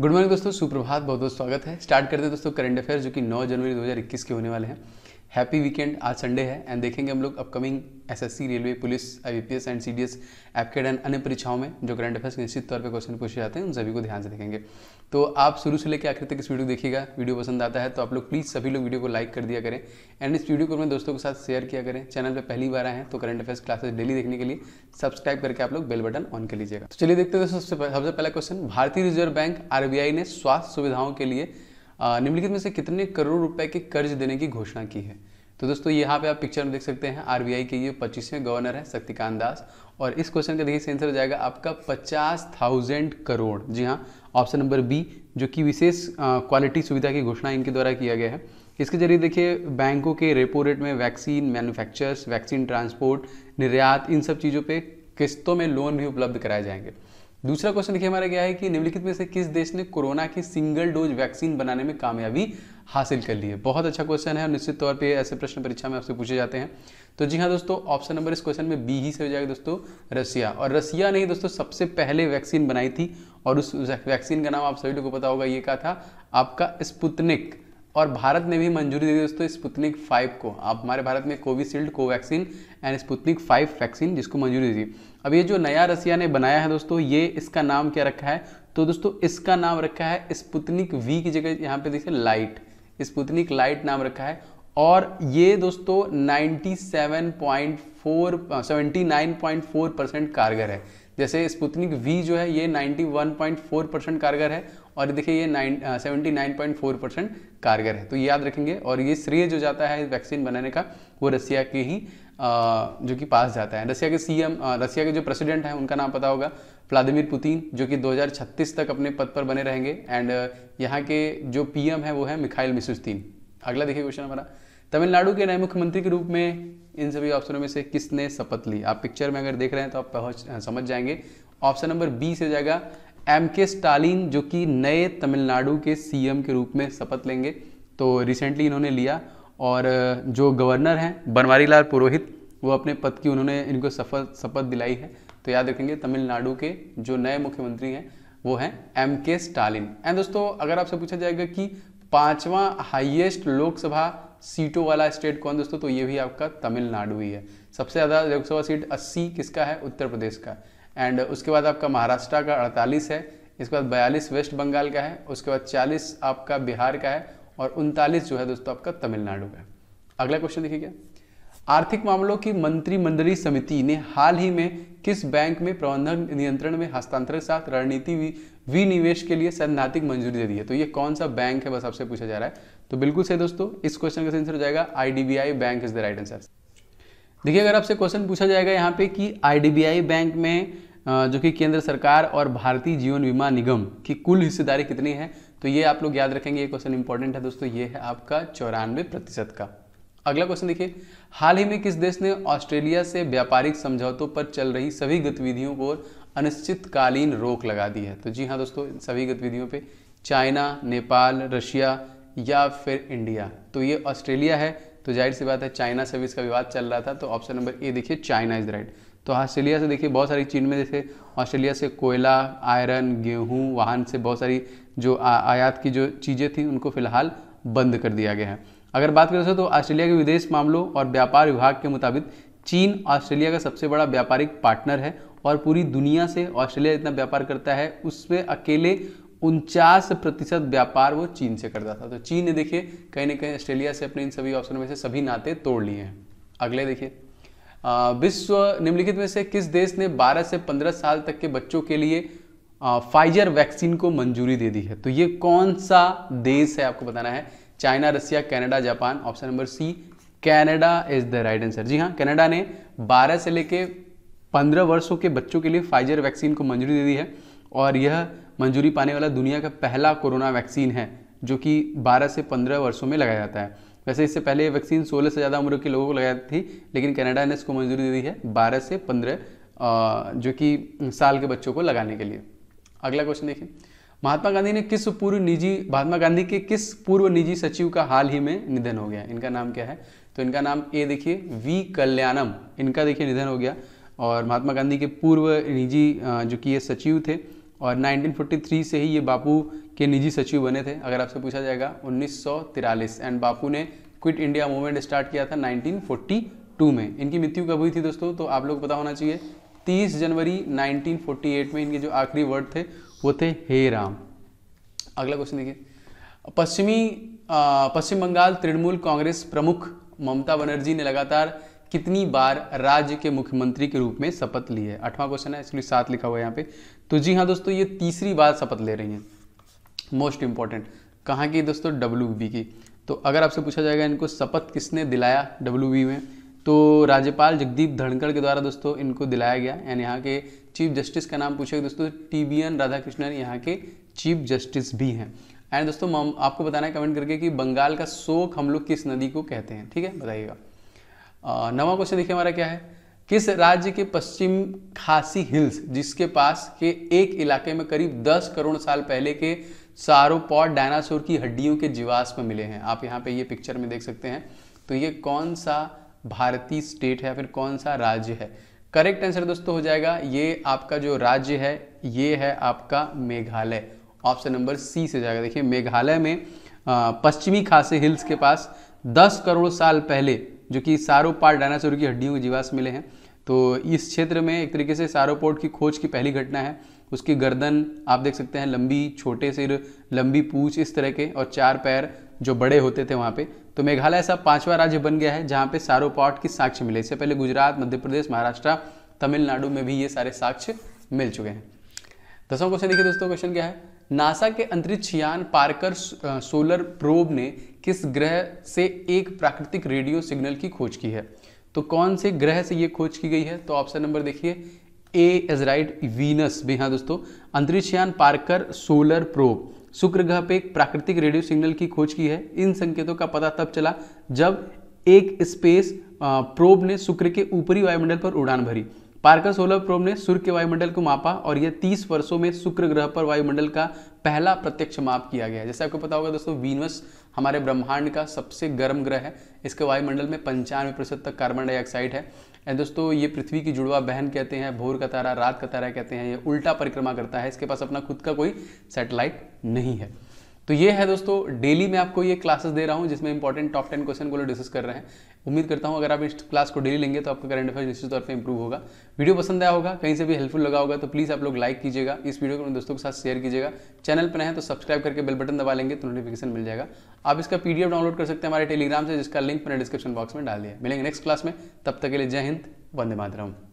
good morning दोस्तों सुप्रभात बहुत बहुत स्वागत है स्टार्ट करते हैं दोस्तों करंट अफेयर जो कि 9 जनवरी 2021 के होने वाले हैं हैप्पी वीकेंड आज संडे है एंड देखेंगे हम लोग upcoming SSC railway police S and CDS एपकेड एंड अन्य परीक्षाओं में जो करंट अफेयर्स निश्चित तौर पे क्वेश्चन पूछे जाते हैं उन सभी को ध्यान से देखेंगे तो आप शुरू से लेकर आखिर तक इस वीडियो देखिएगा वीडियो पसंद आता है तो आप लोग प्लीज़ सभी लोग वीडियो को लाइक कर दिया करें एंड इस वीडियो को अपने दोस्तों के साथ शेयर किया करें चैनल पर पहली बार आए हैं तो करंट अफेयर्स क्लासेस डेली देखने के लिए सब्सक्राइब करके आप लोग बेल बटन ऑन कर लीजिएगा तो चलिए देखते हैं सबसे सबसे पहला क्वेश्चन भारतीय रिजर्व बैंक आई ने स्वास्थ्य सुविधाओं के लिए निम्नलिखित में से कितने करोड़ रुपए के कर्ज देने की घोषणा की है तो दोस्तों यहाँ पे आप पिक्चर में देख सकते हैं आरबीआई के ये पच्चीसवें गवर्नर है शक्तिकांत दास और इस क्वेश्चन का देखिए सही आंसर हो जाएगा आपका पचास थाउजेंड करोड़ जी हाँ ऑप्शन नंबर बी जो कि विशेष क्वालिटी सुविधा की घोषणा इनके द्वारा किया गया है इसके जरिए देखिए बैंकों के रेपो रेट में वैक्सीन मैन्युफैक्चरर्स वैक्सीन ट्रांसपोर्ट निर्यात इन सब चीज़ों पर किस्तों में लोन भी उपलब्ध कराए जाएंगे दूसरा क्वेश्चन देखिए हमारा क्या है कि निम्नलिखित में से किस देश ने कोरोना की सिंगल डोज वैक्सीन बनाने में कामयाबी हासिल कर ली है बहुत अच्छा क्वेश्चन है और निश्चित तौर पे ऐसे प्रश्न परीक्षा में आपसे पूछे जाते हैं तो जी हाँ दोस्तों ऑप्शन नंबर इस क्वेश्चन में बी ही से हो जाएगा दोस्तों रसिया और रसिया ने दोस्तों सबसे पहले वैक्सीन बनाई थी और उस वैक्सीन का नाम आप सभी लोगों को पता होगा ये क्या था आपका स्पुतनिक और भारत ने भी मंजूरी दे दी दोस्तों स्पुतनिक फाइव को आप हमारे भारत में Covishield Covaxin and Sputnik five vaccine जिसको मंजूरी दी अब ये जो नया रसिया ने बनाया है दोस्तों ये इसका नाम क्या रखा है तो दोस्तों इसका नाम रखा है स्पुतनिक वी की जगह यहाँ पे देखिए लाइट स्पुतनिक लाइट नाम रखा है और ये दोस्तों 97.4 79.4 परसेंट कारगर है जैसे स्पुतनिक वी जो है ये 91.4 परसेंट कारगर है और देखिए ये nine seventy nine point four percent कारगर है तो ये याद रखेंगे और ये श्रेय जो जाता है वैक्सीन बनाने का वो रसिया के ही uh, जो कि पास जाता है रसिया के सीएम uh, रसिया के जो प्रेसिडेंट हैं उनका नाम पता होगा व्लादिमिर पुतिन जो कि 2036 तक अपने पद पर बने रहेंगे एंड uh, यहाँ के जो पीएम है वो है मिखाइल मिसुस्तीन अगला देखिए क्वेश्चन हमारा तमिलनाडु के नए मुख्यमंत्री के रूप में इन सभी ऑप्शनों में से किसने शपथ ली आप पिक्चर में अगर देख रहे हैं तो आप पहुंच समझ जाएंगे ऑप्शन नंबर बी से जाएगा एम के स्टालिन जो कि नए तमिलनाडु के सीएम के रूप में शपथ लेंगे तो रिसेंटली इन्होंने लिया और जो गवर्नर हैं बनवारीलाल पुरोहित वो अपने पद की उन्होंने इनको शपथ शपथ दिलाई है तो याद रखेंगे तमिलनाडु के जो नए मुख्यमंत्री हैं वो हैं एम के स्टालिन एंड दोस्तों अगर आपसे पूछा जाएगा कि पांचवा हाईएस्ट लोकसभा सीटों वाला स्टेट कौन दोस्तों तो ये भी आपका तमिलनाडु ही है सबसे ज़्यादा लोकसभा सीट अस्सी किसका है उत्तर प्रदेश का एंड उसके बाद आपका महाराष्ट्र का अड़तालीस है इसके बाद बयालीस वेस्ट बंगाल का है उसके बाद चालीस आपका बिहार का है और उनतालीस जो है दोस्तों आपका तमिलनाडु का है अगला क्वेश्चन देखिए क्या आर्थिक मामलों की मंत्रिमंडलीय समिति ने हाल ही में किस बैंक में प्रबंधन नियंत्रण में हस्तांतरण साथ रणनीति विनिवेश के लिए सैद्धांतिक मंजूरी दे दी है तो ये कौन सा बैंक है बस आपसे पूछा जा रहा है तो बिल्कुल सही दोस्तों इस क्वेश्चन का आंसर हो जाएगा IDBI bank is the right answer देखिए अगर आपसे क्वेश्चन पूछा जाएगा यहाँ पे कि आईडीबीआई बैंक में जो कि केंद्र सरकार और भारतीय जीवन बीमा निगम की कुल हिस्सेदारी कितनी है तो ये आप लोग याद रखेंगे ये क्वेश्चन इंपॉर्टेंट है दोस्तों ये है आपका चौरानवे प्रतिशत का अगला क्वेश्चन देखिए हाल ही में किस देश ने ऑस्ट्रेलिया से व्यापारिक समझौतों पर चल रही सभी गतिविधियों को अनिश्चितकालीन रोक लगा दी है तो जी हाँ दोस्तों सभी गतिविधियों पर चाइना नेपाल रशिया या फिर इंडिया तो ये ऑस्ट्रेलिया है तो जाहिर सी बात है चाइना से भी इसका विवाद चल रहा था तो ऑप्शन नंबर ए देखिए चाइना इज राइट तो ऑस्ट्रेलिया से देखिए बहुत सारी चीन में जैसे ऑस्ट्रेलिया से कोयला आयरन गेहूँ वाहन से बहुत सारी जो आयात की जो चीज़ें थी उनको फिलहाल बंद कर दिया गया है अगर बात करें तो ऑस्ट्रेलिया के विदेश मामलों और व्यापार विभाग के मुताबिक चीन ऑस्ट्रेलिया का सबसे बड़ा व्यापारिक पार्टनर है और पूरी दुनिया से ऑस्ट्रेलिया जितना व्यापार करता है उसमें अकेले उनचास प्रतिशत व्यापार वो चीन से करता था तो चीन ने देखिए कहीं ना कहीं ऑस्ट्रेलिया से अपने इन सभी ऑप्शन में से सभी नाते तोड़ लिए हैं अगले देखिए विश्व निम्नलिखित में से किस देश ने 12 से 15 साल तक के बच्चों के लिए फाइजर वैक्सीन को मंजूरी दे दी है तो ये कौन सा देश है आपको बताना है China Russia Canada Japan option number C Canada is the right answer जी हाँ कनाडा ने 12 से लेके 15 वर्षों के बच्चों के लिए फाइजर वैक्सीन को मंजूरी दे दी है और यह मंजूरी पाने वाला दुनिया का पहला कोरोना वैक्सीन है जो कि 12 से 15 वर्षों में लगाया जाता है वैसे इससे पहले ये वैक्सीन 16 से ज़्यादा उम्र के लोगों को लगाई थी लेकिन कनाडा ने इसको मंजूरी दे दी है 12 से 15 जो कि साल के बच्चों को लगाने के लिए अगला क्वेश्चन देखिए महात्मा गांधी ने किस पूर्व निजी महात्मा गांधी के किस पूर्व निजी सचिव का हाल ही में निधन हो गया इनका नाम क्या है तो इनका नाम ए देखिए वी कल्याणम इनका देखिए निधन हो गया और महात्मा गांधी के पूर्व निजी जो कि ये सचिव थे और 1943 से ही ये बापू के निजी सचिव बने थे अगर आपसे पूछा जाएगा उन्नीस एंड बापू ने क्विट इंडिया मूवमेंट स्टार्ट किया था 1942 में इनकी मृत्यु कब हुई थी दोस्तों तो आप लोग पता होना चाहिए 30 जनवरी 1948 में इनके जो आखिरी वर्ड थे वो थे हे राम अगला क्वेश्चन देखिए पश्चिमी पश्चिम बंगाल तृणमूल कांग्रेस प्रमुख ममता बनर्जी ने लगातार कितनी बार राज्य के मुख्यमंत्री के रूप में शपथ ली है आठवां क्वेश्चन है इसलिए सात लिखा हुआ है यहाँ पे तो जी हाँ दोस्तों ये तीसरी बार शपथ ले रही हैं मोस्ट इम्पॉर्टेंट कहाँ की दोस्तों डब्ल्यू की तो अगर आपसे पूछा जाएगा इनको शपथ किसने दिलाया डब्ल्यू में तो राज्यपाल जगदीप धनखड़ के द्वारा दोस्तों इनको दिलाया गया एंड यहाँ के चीफ जस्टिस का नाम पूछेगा दोस्तों टी बी एन राधाकृष्णन यहाँ के चीफ जस्टिस भी हैं एंड दोस्तों आपको बताना है कमेंट करके कि बंगाल का शोक हम लोग किस नदी को कहते हैं ठीक है बताइएगा नवा क्वेश्चन देखिए हमारा क्या है किस राज्य के पश्चिम खासी हिल्स जिसके पास के एक इलाके में करीब 10 करोड़ साल पहले के सारोपॉड डायनासोर की हड्डियों के जीवाश्म मिले हैं आप यहाँ पे ये पिक्चर में देख सकते हैं तो ये कौन सा भारतीय स्टेट है या फिर कौन सा राज्य है करेक्ट आंसर दोस्तों हो जाएगा ये आपका जो राज्य है ये है आपका मेघालय ऑप्शन नंबर सी से जाएगा देखिए मेघालय में पश्चिमी खासे हिल्स के पास 10 करोड़ साल पहले जो कि सारोपाड डायनासोर की हड्डियों के जीवाश्म मिले हैं तो इस क्षेत्र में एक तरीके से सारोपोर्ट की खोज की पहली घटना है उसकी गर्दन आप देख सकते हैं लंबी छोटे सिर लंबी पूछ इस तरह के और चार पैर जो बड़े होते थे वहाँ पे तो मेघालय ऐसा पांचवा राज्य बन गया है जहाँ पे सारो पॉट की साक्ष्य मिले इससे पहले गुजरात मध्य प्रदेश महाराष्ट्र तमिलनाडु में भी ये सारे साक्ष्य मिल चुके हैं दसवां क्वेश्चन देखिए दोस्तों क्वेश्चन क्या है नासा के अंतरिक्ष यान पार्कर सोलर प्रोब ने किस ग्रह से एक प्राकृतिक रेडियो सिग्नल की खोज की है तो कौन से ग्रह से ये खोज की गई है तो ऑप्शन नंबर देखिए ए इज राइट वीनस भी हाँ दोस्तों अंतरिक्षयान पार्कर सोलर प्रोब शुक्र ग्रह पे एक प्राकृतिक रेडियो सिग्नल की खोज की है इन संकेतों का पता तब चला जब एक स्पेस प्रोब ने शुक्र के ऊपरी वायुमंडल पर उड़ान भरी पार्कर सोलर प्रोब ने सूर्य के वायुमंडल को मापा और यह 30 वर्षों में शुक्र ग्रह पर वायुमंडल का पहला प्रत्यक्ष माप किया गया जैसे आपको पता होगा दोस्तों वीनस हमारे ब्रह्मांड का सबसे गर्म ग्रह है इसके वायुमंडल में पंचानवे प्रतिशत तक कार्बन डाइऑक्साइड है एंड दोस्तों ये पृथ्वी की जुड़वा बहन कहते हैं भोर का तारा रात का तारा कहते हैं ये उल्टा परिक्रमा करता है इसके पास अपना खुद का कोई सेटेलाइट नहीं है तो ये है दोस्तों डेली मैं आपको ये क्लासेस दे रहा हूँ जिसमें इंपॉर्टेंट टॉप टेन क्वेश्चन को लोग डिस्कस कर रहे हैं उम्मीद करता हूँ अगर आप इस क्लास को डेली लेंगे तो आपका करंट अफेयर निश्चित तौर पर इंप्रूव होगा वीडियो पसंद आया होगा कहीं से भी हेल्पफुल लगा होगा तो प्लीज़ आप लोग लाइक कीजिएगा इस वीडियो को अपने दोस्तों के साथ शेयर कीजिएगा चैनल पर हैं तो सब्सक्राइब करके बेल बटन दबा लेंगे तो नोटिफिकेशन मिल जाएगा आप इसका पीडीएफ डाउनलोड कर सकते हैं हमारे टेलीग्राम से जिसका लिंक मैंने डिस्क्रिप्शन बॉक्स में डाल दिया मिलेंगे नेक्स्ट क्लास में तब तक के लिए जय हिंद वंदे मातरम